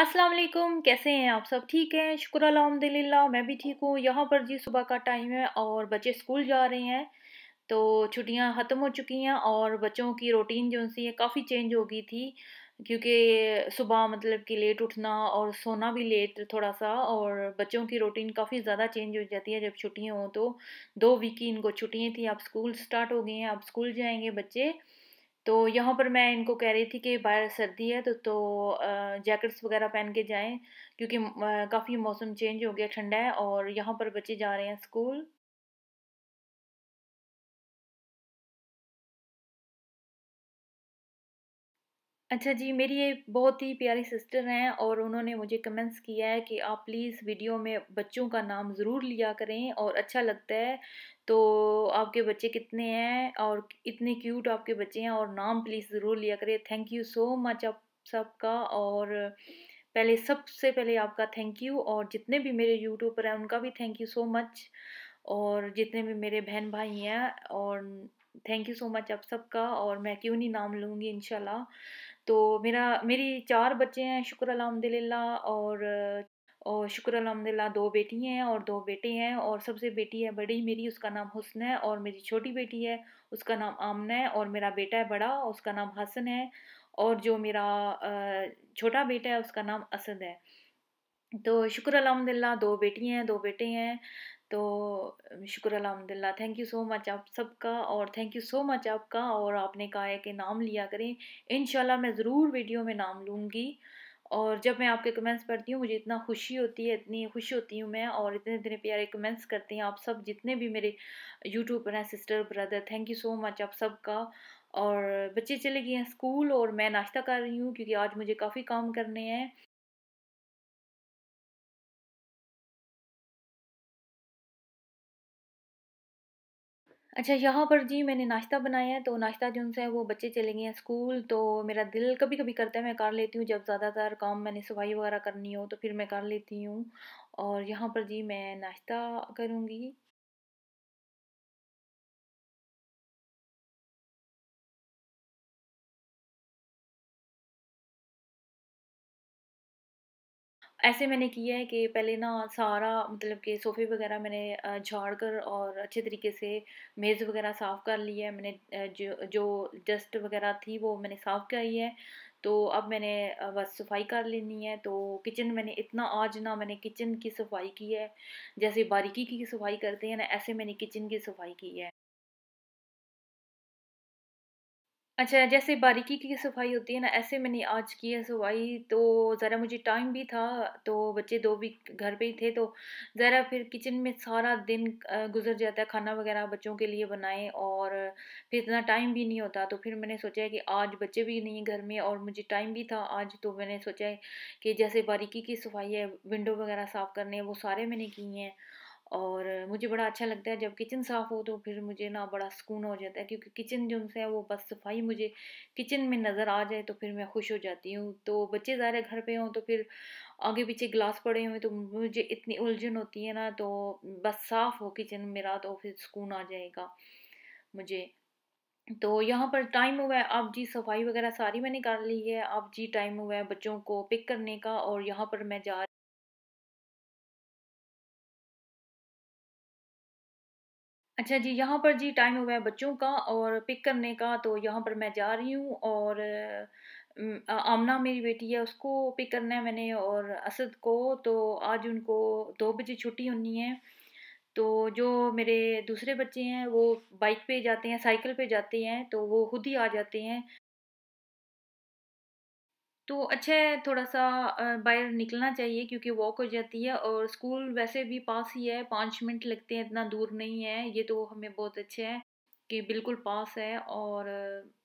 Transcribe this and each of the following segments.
अस्सलाम वालेकुम कैसे हैं आप सब ठीक हैं शुक्र अलहमदिल्ला मैं भी ठीक हूँ यहाँ पर जी सुबह का टाइम है और बच्चे स्कूल जा रहे हैं तो छुट्टियाँ ख़त्म हो चुकी हैं और बच्चों की रूटीन जो सी है काफ़ी चेंज हो गई थी क्योंकि सुबह मतलब कि लेट उठना और सोना भी लेट थोड़ा सा और बच्चों की रूटीन काफ़ी ज़्यादा चेंज हो जाती है जब छुट्टियाँ हों तो दो वीक की इनको छुट्टियाँ थी अब स्कूल स्टार्ट हो गई हैं अब स्कूल जाएंगे बच्चे तो यहाँ पर मैं इनको कह रही थी कि बाहर सर्दी है तो तो जैकेट्स वगैरह पहन के जाएं क्योंकि काफ़ी मौसम चेंज हो गया ठंडा है और यहाँ पर बच्चे जा रहे हैं स्कूल अच्छा जी मेरी ये बहुत ही प्यारी सिस्टर हैं और उन्होंने मुझे कमेंट्स किया है कि आप प्लीज़ वीडियो में बच्चों का नाम ज़रूर लिया करें और अच्छा लगता है तो आपके बच्चे कितने हैं और इतने क्यूट आपके बच्चे हैं और नाम प्लीज़ ज़रूर लिया करें थैंक यू सो मच आप सबका और पहले सबसे पहले आपका थैंक यू और जितने भी मेरे यूट्यूबर हैं उनका भी थैंक यू सो मच और जितने भी मेरे बहन भाई हैं और थैंक यू सो मच आप सबका और मैं क्यों नहीं नाम लूँगी इन तो मेरा मेरी चार बच्चे हैं शुक्र अलहमदिल्ला और और शुक्र अलहमदिल्ला दो बेटी हैं और दो बेटे हैं और सबसे बेटी है बड़ी मेरी उसका नाम हुसन है और मेरी छोटी बेटी है उसका नाम आमना है और मेरा बेटा है बड़ा उसका नाम हसन है और जो मेरा छोटा बेटा है उसका नाम असद है तो शुक्र अलहमदिल्ला दो बेटी हैं दो बेटे हैं तो शुक्र अलहमदिल्ला थैंक यू सो मच आप सबका और थैंक यू सो मच आपका और आपने कहा है कि नाम लिया करें इन मैं ज़रूर वीडियो में नाम लूँगी और जब मैं आपके कमेंट्स पढ़ती हूँ मुझे इतना खुशी होती है इतनी खुश होती हूँ मैं और इतने इतने प्यारे कमेंट्स करते हैं आप सब जितने भी मेरे यूट्यूब पर हैं sister brother thank you so much आप सबका और बच्चे चले गए हैं स्कूल और मैं नाश्ता कर रही हूँ क्योंकि आज मुझे काफ़ी काम करने हैं अच्छा यहाँ पर जी मैंने नाश्ता बनाया है तो नाश्ता जो उनसे है वो बच्चे चले गए हैं स्कूल तो मेरा दिल कभी कभी करता है मैं कर लेती हूँ जब ज़्यादातर काम मैंने सफाई वगैरह करनी हो तो फिर मैं कर लेती हूँ और यहाँ पर जी मैं नाश्ता करूँगी ऐसे मैंने किया है कि पहले ना सारा मतलब कि सोफ़े वगैरह मैंने झाड़ कर और अच्छे तरीके से मेज़ वगैरह साफ़ कर लिया है मैंने जो जो डस्ट वगैरह थी वो मैंने साफ़ कराई है तो अब मैंने बस सफाई कर लेनी है तो किचन मैंने इतना आज ना मैंने किचन की सफाई की है जैसे बारीकी की सफाई करते हैं ना ऐसे मैंने किचन की सफाई की है अच्छा जैसे बारीकी की सफाई होती है ना ऐसे मैंने आज की है सफाई तो ज़रा मुझे टाइम भी था तो बच्चे दो भी घर पे ही थे तो ज़रा फिर किचन में सारा दिन गुजर जाता है खाना वगैरह बच्चों के लिए बनाए और फिर इतना टाइम भी नहीं होता तो फिर मैंने सोचा कि आज बच्चे भी नहीं घर में और मुझे टाइम भी था आज तो मैंने सोचा कि जैसे बारीकी की सफाई है विंडो वगैरह साफ़ करने वो सारे मैंने किए हैं और मुझे बड़ा अच्छा लगता है जब किचन साफ़ हो तो फिर मुझे ना बड़ा सुकून हो जाता है क्योंकि किचन जो है वो बस सफाई मुझे किचन में नज़र आ जाए तो फिर मैं खुश हो जाती हूँ तो बच्चे ज़्यादा घर पे हों तो फिर आगे पीछे गिलास पड़े हुए तो मुझे इतनी उलझन होती है ना तो बस साफ़ हो किचन मेरा तो फिर सुकून आ जाएगा मुझे तो यहाँ पर टाइम हुआ है अब जी सफाई वगैरह सारी मैंने कर ली है अब जी टाइम हुआ है बच्चों को पिक करने का और यहाँ पर मैं जा अच्छा जी यहाँ पर जी टाइम हो गया है बच्चों का और पिक करने का तो यहाँ पर मैं जा रही हूँ और आमना मेरी बेटी है उसको पिक करना है मैंने और असद को तो आज उनको दो बजे छुट्टी होनी है तो जो मेरे दूसरे बच्चे हैं वो बाइक पे जाते हैं साइकिल पे जाते हैं तो वो खुद ही आ जाते हैं तो अच्छा है थोड़ा सा बाहर निकलना चाहिए क्योंकि वॉक हो जाती है और स्कूल वैसे भी पास ही है पाँच मिनट लगते हैं इतना दूर नहीं है ये तो हमें बहुत अच्छा है कि बिल्कुल पास है और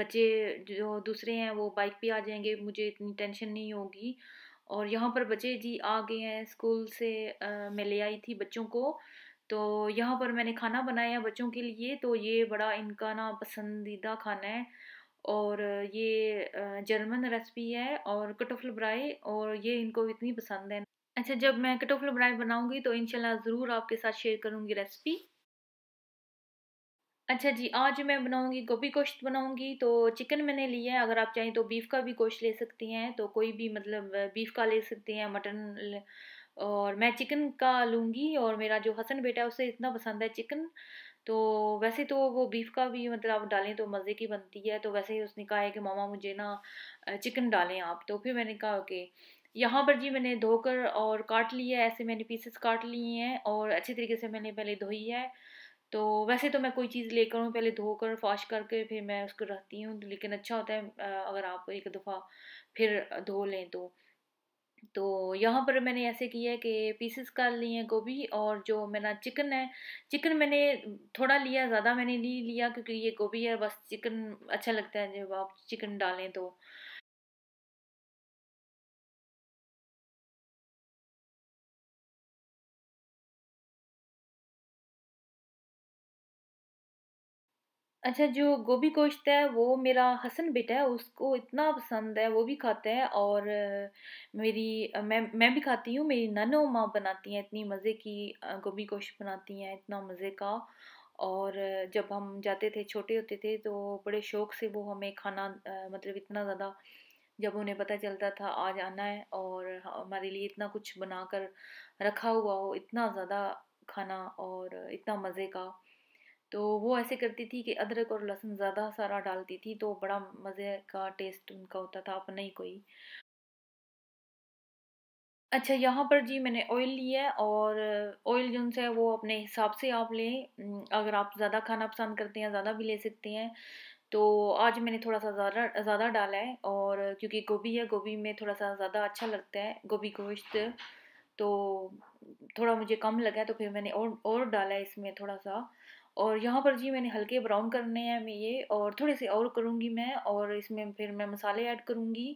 बच्चे जो दूसरे हैं वो बाइक पे आ जाएंगे मुझे इतनी टेंशन नहीं होगी और यहाँ पर बच्चे जी आ गए हैं स्कूल से आ, मैं ले आई थी बच्चों को तो यहाँ पर मैंने खाना बनाया बच्चों के लिए तो ये बड़ा इनका ना पसंदीदा खाना है और ये जर्मन रेसिपी है और कटोफल ब्राई और ये इनको इतनी पसंद है अच्छा जब मैं कटोफल ब्राई बनाऊंगी तो इनशाला ज़रूर आपके साथ शेयर करूंगी रेसिपी अच्छा जी आज मैं बनाऊंगी गोभी गोश्त बनाऊंगी तो चिकन मैंने लिया है अगर आप चाहें तो बीफ का भी गोश्त ले सकती हैं तो कोई भी मतलब बीफ का ले सकती हैं मटन और मैं चिकन का लूँगी और मेरा जो हसन बेटा है उसे इतना पसंद है चिकन तो वैसे तो वो बीफ का भी मतलब आप डालें तो मज़े की बनती है तो वैसे ही उसने कहा है कि मामा मुझे ना चिकन डालें आप तो फिर मैंने कहा ओके यहाँ पर जी मैंने धोकर और काट लिया है ऐसे मैंने पीसेस काट लिए हैं और अच्छे तरीके से मैंने पहले धोई है तो वैसे तो मैं कोई चीज़ लेकर हूँ पहले धोकर फाश करके फिर मैं उसको रखती हूँ लेकिन अच्छा होता है अगर आप एक दफ़ा फिर धो लें तो तो यहाँ पर मैंने ऐसे किया है कि पीसेस का लिए हैं गोभी और जो मेरा चिकन है चिकन मैंने थोड़ा लिया ज़्यादा मैंने नहीं लिया क्योंकि ये गोभी है बस चिकन अच्छा लगता है जब आप चिकन डालें तो अच्छा जो गोभी गोश्त है वो मेरा हसन बेटा है उसको इतना पसंद है वो भी खाता है और मेरी मैं मैं भी खाती हूँ मेरी ननो माँ बनाती हैं इतनी मज़े की गोभी गोश्त बनाती हैं इतना मज़े का और जब हम जाते थे छोटे होते थे तो बड़े शौक़ से वो हमें खाना मतलब इतना ज़्यादा जब उन्हें पता चलता था आज आना है और हमारे लिए इतना कुछ बना कर रखा हुआ हो इतना ज़्यादा खाना और इतना मज़े का तो वो ऐसे करती थी कि अदरक और लहसुन ज़्यादा सारा डालती थी तो बड़ा मज़े का टेस्ट उनका होता था अपना ही कोई अच्छा यहाँ पर जी मैंने ऑयल लिया है और ऑयल जो है वो अपने हिसाब से आप लें अगर आप ज़्यादा खाना पसंद करते हैं ज़्यादा भी ले सकते हैं तो आज मैंने थोड़ा सा ज़्यादा ज़्यादा डाला है और क्योंकि गोभी है गोभी में थोड़ा सा ज़्यादा अच्छा लगता है गोभी गोश्त तो थोड़ा मुझे कम लगा है तो फिर मैंने और और डाला है इसमें थोड़ा सा और यहाँ पर जी मैंने हल्के ब्राउन करने हैं मैं ये और थोड़े से और करूँगी मैं और इसमें फिर मैं मसाले ऐड करूँगी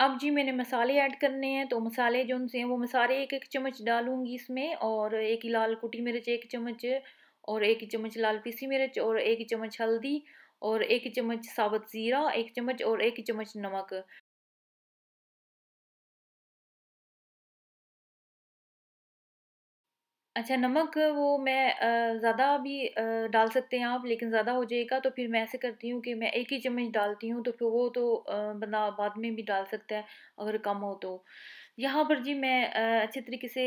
अब जी मैंने मसाले ऐड करने हैं तो मसाले जो उनसे हैं वो मसाले एक एक चम्मच डालूंगी इसमें और एक ही लाल कुटी मिर्च एक चम्मच और एक ही चम्मच लाल पीसी मिर्च और एक ही चम्मच हल्दी और एक चम्मच साबुत ज़ीरा एक चम्मच और एक चम्मच नमक अच्छा नमक वो मैं ज़्यादा भी डाल सकते हैं आप लेकिन ज़्यादा हो जाएगा तो फिर मैं ऐसे करती हूँ कि मैं एक ही चम्मच डालती हूँ तो फिर वो तो बंदा बाद में भी डाल सकता है अगर कम हो तो यहाँ पर जी मैं अच्छे तरीके से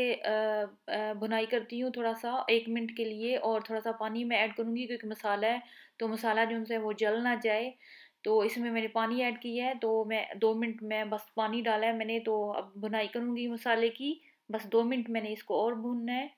बुनाई करती हूँ थोड़ा सा एक मिनट के लिए और थोड़ा सा पानी मैं ऐड करूँगी क्योंकि मसाला है तो मसाला जो उनसे वो जल ना जाए तो इसमें मैंने पानी ऐड किया है तो मैं दो मिनट में बस पानी डाला है मैंने तो अब बुनाई करूँगी मसाले की बस दो मिनट मैंने इसको और भूनना है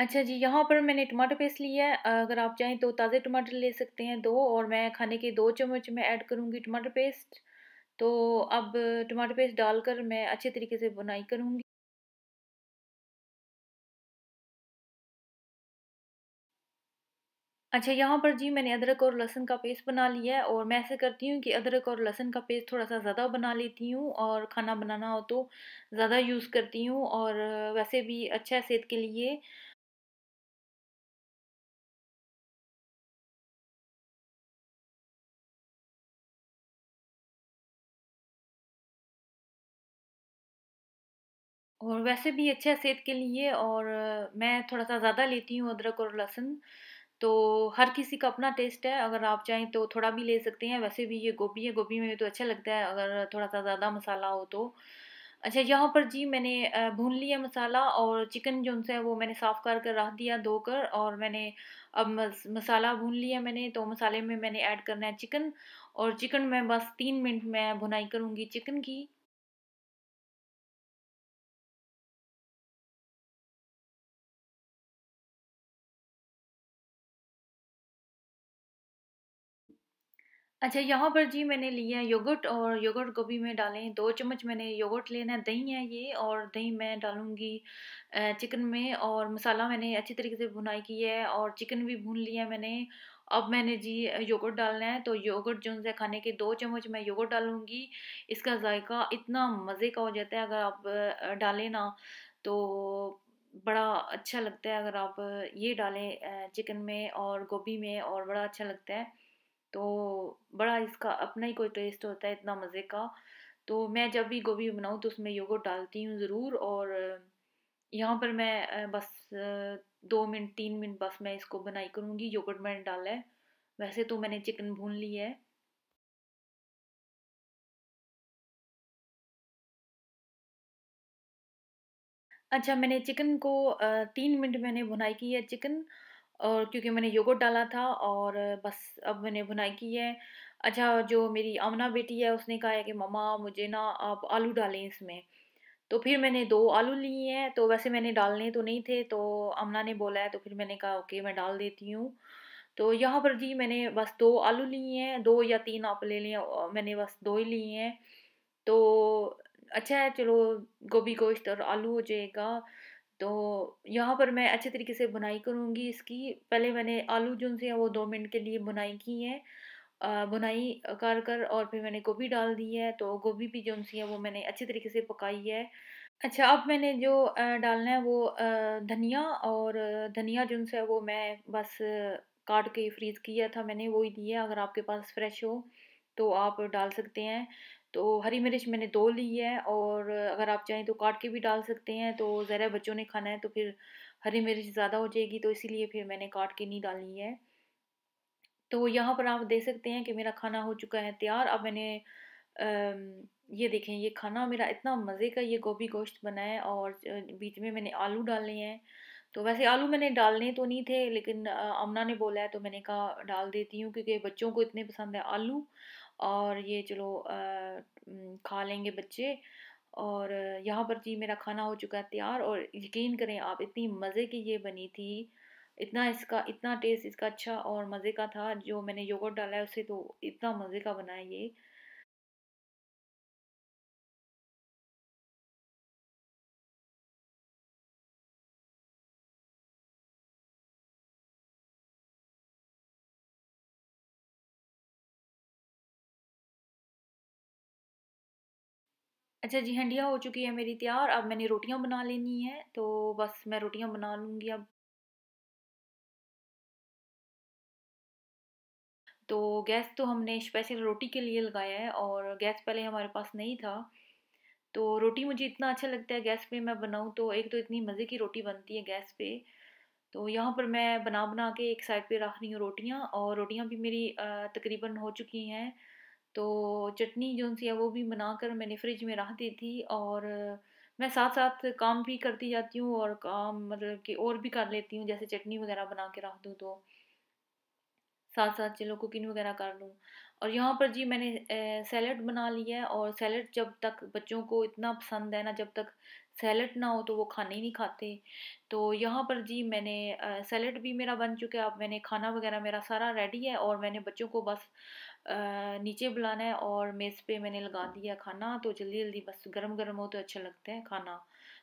अच्छा जी यहाँ पर मैंने टमाटर पेस्ट लिया है अगर आप चाहें तो ताज़े टमाटर ले सकते हैं दो और मैं खाने के दो चम्मच में ऐड करूँगी टमाटर पेस्ट तो अब टमाटर पेस्ट डालकर मैं अच्छे तरीके से बुनाई करूँगी अच्छा यहाँ पर जी मैंने अदरक और लहसुन का पेस्ट बना लिया है और मैं ऐसे करती हूँ कि अदरक और लहसुन का पेस्ट थोड़ा सा ज़्यादा बना लेती हूँ और खाना बनाना हो तो ज़्यादा यूज़ करती हूँ और वैसे भी अच्छा है सेहत के लिए और वैसे भी अच्छा है सेहत के लिए और मैं थोड़ा सा ज़्यादा लेती हूँ अदरक और लहसुन तो हर किसी का अपना टेस्ट है अगर आप चाहें तो थोड़ा भी ले सकते हैं वैसे भी ये गोभी है गोभी में तो अच्छा लगता है अगर थोड़ा सा ज़्यादा मसाला हो तो अच्छा यहाँ पर जी मैंने भून लिया मसाला और चिकन जो है वो मैंने साफ़ कर कर रख दिया धोकर और मैंने अब मसाला भून लिया मैंने तो मसाले में मैंने ऐड करना है चिकन और चिकन मैं बस तीन मिनट में भुनाई करूँगी चिकन की अच्छा यहाँ पर जी मैंने लिया है योगर्ट और योगर्ट गोभी में डालें दो चम्मच मैंने योगर्ट लेना है दही है ये और दही मैं डालूँगी चिकन में और मसाला मैंने अच्छी तरीके से भुनाई की है और चिकन भी भून लिया मैंने अब मैंने जी योगर्ट डालना है तो योगर्ट जो है खाने के दो चम्मच मैं योगर्ट डालूँगी इसका जायका इतना मज़े का हो जाता है अगर आप डालें ना तो बड़ा अच्छा लगता है अगर आप ये डालें चिकन में और गोभी में और बड़ा अच्छा लगता है तो बड़ा इसका अपना ही कोई टेस्ट होता है इतना मज़े का तो मैं जब भी गोभी बनाऊँ तो उसमें योगो डालती हूँ ज़रूर और यहाँ पर मैं बस दो मिनट तीन मिनट बस मैं इसको बनाई करूँगी योगर्ट मैंने डाला है वैसे तो मैंने चिकन भून ली है अच्छा मैंने चिकन को तीन मिनट मैंने भुनाई की है चिकन और क्योंकि मैंने योगर्ट डाला था और बस अब मैंने भुनाई की है अच्छा जो मेरी अमना बेटी है उसने कहा है कि मम्मा मुझे ना आप आलू डालें इसमें तो फिर मैंने दो आलू लिए हैं तो वैसे मैंने डालने तो नहीं थे तो अमना ने बोला है तो फिर मैंने कहा ओके मैं डाल देती हूँ तो यहाँ पर जी मैंने बस दो आलू लिए हैं दो या तीन आप ले लिए मैंने बस दो ही लिए हैं तो अच्छा है चलो गोभी गोश्त और आलू हो जाएगा तो यहाँ पर मैं अच्छे तरीके से बुनाई करूँगी इसकी पहले मैंने आलू जो से वो दो मिनट के लिए बुनाई की है बुनाई कर कर और फिर मैंने गोभी डाल दी है तो गोभी भी जो सी है वो मैंने अच्छे तरीके से पकाई है अच्छा अब मैंने जो डालना है वो धनिया और धनिया जो है वो मैं बस काट के फ्रीज़ किया था मैंने वो ही दिया अगर आपके पास फ्रेश हो तो आप डाल सकते हैं तो हरी मिर्च मैंने दो ली है और अगर आप चाहें तो काट के भी डाल सकते हैं तो ज़रा बच्चों ने खाना है तो फिर हरी मिर्च ज़्यादा हो जाएगी तो इसीलिए फिर मैंने काट के नहीं डाली है तो यहाँ पर आप देख सकते हैं कि मेरा खाना हो चुका है तैयार अब मैंने आ, ये देखें ये खाना मेरा इतना मज़े का ये गोभी गोश्त बना है और बीच में मैंने आलू डालने हैं तो वैसे आलू मैंने डालने तो नहीं थे लेकिन अमना ने बोला है तो मैंने कहा डाल देती हूँ क्योंकि बच्चों को इतने पसंद है आलू और ये चलो खा लेंगे बच्चे और यहाँ पर जी मेरा खाना हो चुका है तैयार और यकीन करें आप इतनी मज़े की ये बनी थी इतना इसका इतना टेस्ट इसका अच्छा और मज़े का था जो मैंने योगर्ट डाला है उससे तो इतना मज़े का बना है ये अच्छा जी हंडिया हो चुकी है मेरी तैयार अब मैंने रोटियां बना लेनी है तो बस मैं रोटियां बना लूँगी अब तो गैस तो हमने स्पेशल रोटी के लिए लगाया है और गैस पहले हमारे पास नहीं था तो रोटी मुझे इतना अच्छा लगता है गैस पे मैं बनाऊँ तो एक तो इतनी मज़े की रोटी बनती है गैस पे तो यहाँ पर मैं बना बना के एक साइड पे रख रही हूँ रोटियाँ और रोटियाँ भी मेरी तकरीबन हो चुकी हैं तो चटनी जो सी है वो भी बना कर मैंने फ्रिज में रख दी थी और मैं साथ साथ काम भी करती जाती हूँ और काम मतलब कि और भी कर लेती हूँ जैसे चटनी वगैरह बना के रख दूँ तो साथ साथ चलो कुकिंग वगैरह कर लूँ और यहाँ पर जी मैंने सैलड बना लिया है और सैलड जब तक बच्चों को इतना पसंद है ना जब तक सैलड ना हो तो वो खाने ही नहीं खाते तो यहाँ पर जी मैंने सैलड भी मेरा बन चुका है अब मैंने खाना वगैरह मेरा सारा रेडी है और मैंने बच्चों को बस नीचे बुलाना है और मेज़ पे मैंने लगा दिया खाना तो जल्दी जल्दी बस गर्म गर्म हो तो अच्छा लगता है खाना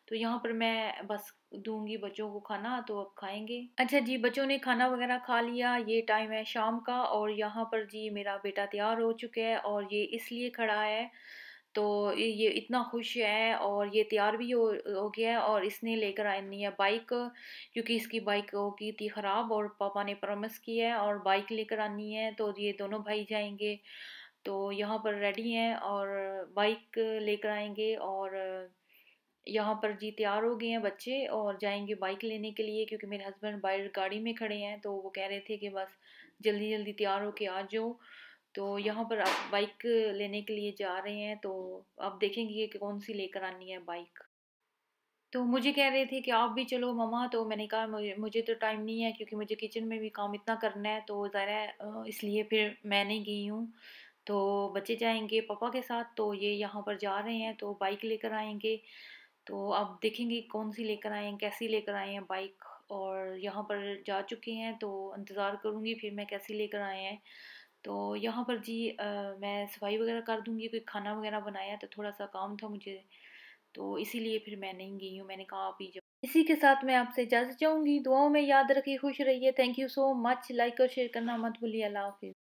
तो यहाँ पर मैं बस दूंगी बच्चों को खाना तो अब खाएंगे अच्छा जी बच्चों ने खाना वगैरह खा लिया ये टाइम है शाम का और यहाँ पर जी मेरा बेटा तैयार हो चुका है और ये इसलिए खड़ा है तो ये इतना खुश है और ये तैयार भी हो हो गया है और इसने लेकर आनी है बाइक क्योंकि इसकी बाइक होगी थी ख़राब और पापा ने प्रॉमिस किया है और बाइक लेकर आनी है तो ये दोनों भाई जाएंगे तो यहाँ पर रेडी हैं और बाइक लेकर आएंगे और यहाँ पर जी तैयार हो गए हैं बच्चे और जाएंगे बाइक लेने के लिए क्योंकि मेरे हस्बैंड बाइक गाड़ी में खड़े हैं तो वो कह रहे थे कि बस जल्दी जल्दी तैयार हो के आ जाओ तो यहाँ पर आप बाइक लेने के लिए जा रहे हैं तो आप देखेंगे कि कौन सी लेकर आनी है बाइक तो मुझे कह रहे थे कि आप भी चलो ममा तो मैंने कहा मुझे, मुझे तो टाइम नहीं है क्योंकि मुझे किचन में भी काम इतना करना है तो है इसलिए फिर मैं नहीं गई हूँ तो बच्चे जाएंगे पापा के साथ तो ये यहाँ पर जा रहे हैं तो बाइक लेकर आएंगे तो आप देखेंगे कौन सी लेकर आए हैं कैसी लेकर आए हैं बाइक और यहाँ पर जा चुके हैं तो इंतज़ार करूँगी फिर मैं कैसी लेकर आए हैं तो यहाँ पर जी आ, मैं सफाई वगैरह कर दूँगी कोई खाना वगैरह बनाया तो थोड़ा सा काम था मुझे तो इसीलिए फिर मैं नहीं गई हूँ मैंने कहा आप ही जाओ इसी के साथ मैं आपसे इजाज़त चाहूँगी दुआओं में याद रखिए खुश रहिए thank you so much like और शेयर करना मत भूलिए अल्लाह हाफिज़